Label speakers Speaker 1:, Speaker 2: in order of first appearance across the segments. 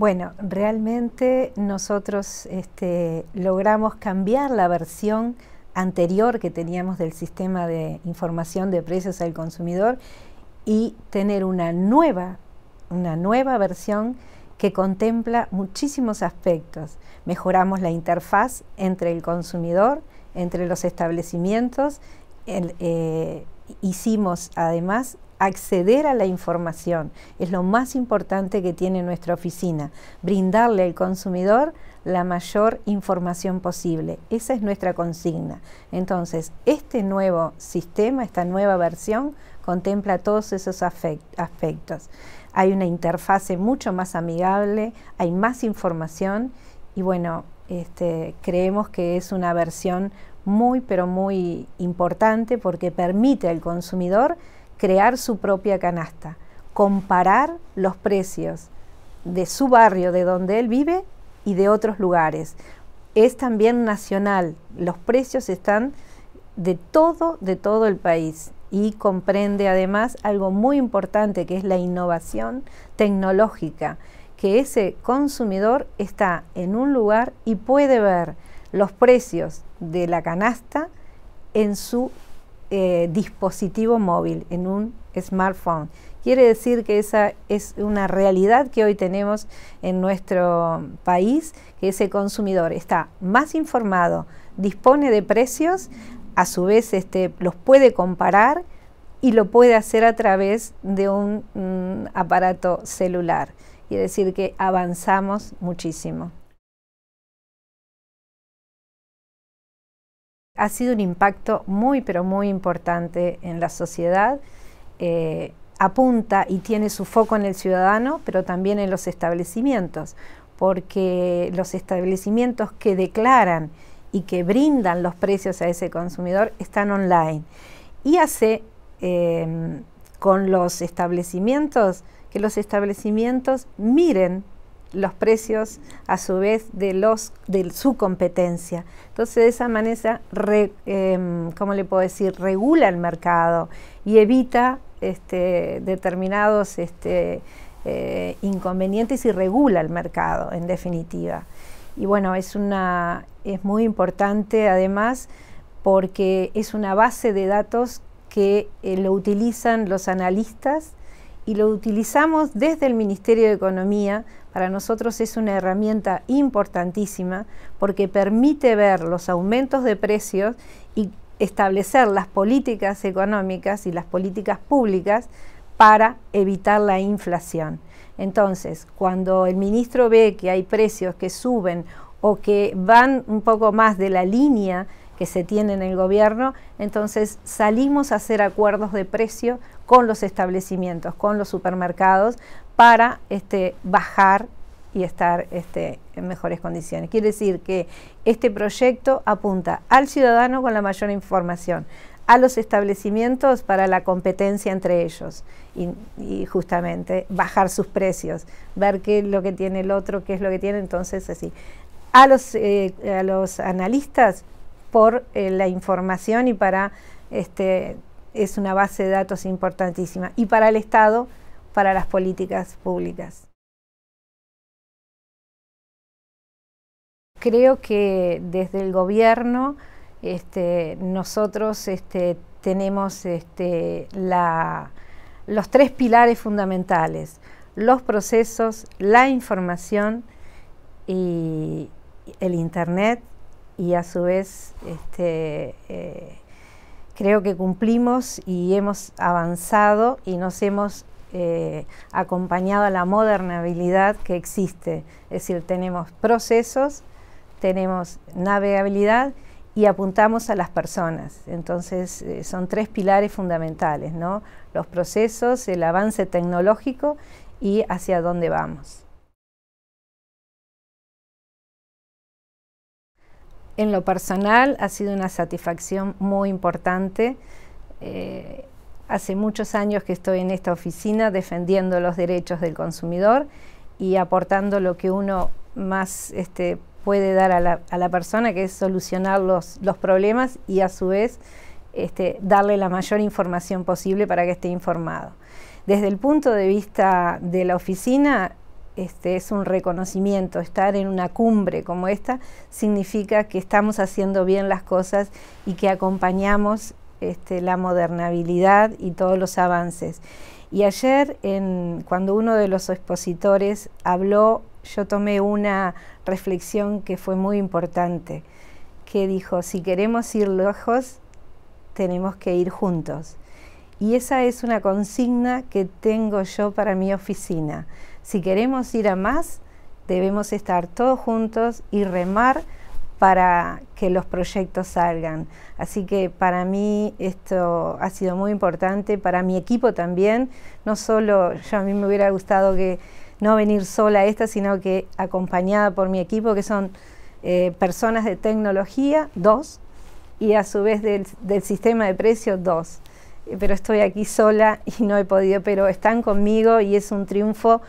Speaker 1: Bueno, realmente nosotros este, logramos cambiar la versión anterior que teníamos del sistema de información de precios al consumidor y tener una nueva, una nueva versión que contempla muchísimos aspectos. Mejoramos la interfaz entre el consumidor, entre los establecimientos, eh, hicimos además acceder a la información. Es lo más importante que tiene nuestra oficina, brindarle al consumidor la mayor información posible. Esa es nuestra consigna. Entonces, este nuevo sistema, esta nueva versión, contempla todos esos aspectos. Hay una interfase mucho más amigable, hay más información y bueno, este, creemos que es una versión muy, pero muy importante porque permite al consumidor crear su propia canasta, comparar los precios de su barrio, de donde él vive, y de otros lugares. Es también nacional, los precios están de todo, de todo el país y comprende además algo muy importante que es la innovación tecnológica, que ese consumidor está en un lugar y puede ver los precios de la canasta en su eh, dispositivo móvil, en un smartphone. Quiere decir que esa es una realidad que hoy tenemos en nuestro país, que ese consumidor está más informado, dispone de precios, a su vez este, los puede comparar y lo puede hacer a través de un mm, aparato celular. Quiere decir que avanzamos muchísimo. ha sido un impacto muy, pero muy importante en la sociedad. Eh, apunta y tiene su foco en el ciudadano, pero también en los establecimientos, porque los establecimientos que declaran y que brindan los precios a ese consumidor están online. Y hace em, con los establecimientos que los establecimientos miren los precios a su vez de, los, de su competencia. Entonces de esa manera, em, ¿cómo le puedo decir? Regula el mercado y evita este, determinados este, eh, inconvenientes y regula el mercado, en definitiva. Y bueno, es, una, es muy importante además porque es una base de datos que eh, lo utilizan los analistas y lo utilizamos desde el Ministerio de Economía. Para nosotros es una herramienta importantísima porque permite ver los aumentos de precios y establecer las políticas económicas y las políticas públicas para evitar la inflación. Entonces, cuando el ministro ve que hay precios que suben o que van un poco más de la línea que se tiene en el gobierno, entonces salimos a hacer acuerdos de precio con los establecimientos, con los supermercados, para este, bajar y estar este, en mejores condiciones. Quiere decir que este proyecto apunta al ciudadano con la mayor información, a los establecimientos para la competencia entre ellos y, justamente bajar sus precios, ver qué es lo que tiene el otro, qué es lo que tiene, entonces así. A los, eh, a los analistas por eh, la información y para, este, es una base de datos importantísima, y para el Estado, para las políticas públicas. Creo que desde el gobierno este, nosotros este, tenemos este, los tres pilares fundamentales, los procesos, la información y el Internet y a su vez este, eh, creo que cumplimos y hemos avanzado y nos hemos eh, acompañado a la modernabilidad que existe. Es decir, tenemos procesos, tenemos navegabilidad y apuntamos a las personas. Entonces, eh, son tres pilares fundamentales, ¿no? Los procesos, el avance tecnológico y hacia dónde vamos. En lo personal ha sido una satisfacción muy importante. Eh, hace muchos años que estoy en esta oficina defendiendo los derechos del consumidor y aportando lo que uno más este, puede dar a la, persona, que es solucionar los, problemas y a su vez este, darle la mayor información posible para que esté informado. Desde el punto de vista de la oficina, este, es un reconocimiento. Estar en una cumbre como esta significa que estamos haciendo bien las cosas y que acompañamos este, la modernabilidad y todos los avances. Y ayer, cuando uno de los expositores habló, yo tomé una reflexión que fue muy importante, que dijo, si queremos ir lejos, tenemos que ir juntos. Y esa es una consigna que tengo yo para mi oficina. Si queremos ir a más, debemos estar todos juntos y remar para que los proyectos salgan. Así que para mí esto ha sido muy importante, para mi equipo también. No solo yo a mí me hubiera gustado que no venir sola a esta, sino que acompañada por mi equipo, que son eh, personas de tecnología, dos, y a su vez del, sistema de precios, dos. pero estoy aquí sola y no he podido, pero están conmigo y es un triunfo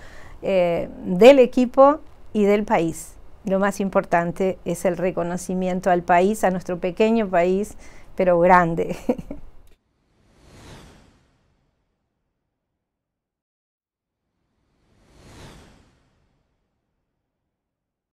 Speaker 1: eh, del equipo y del país. Lo más importante es el reconocimiento al país, a nuestro pequeño país, pero grande.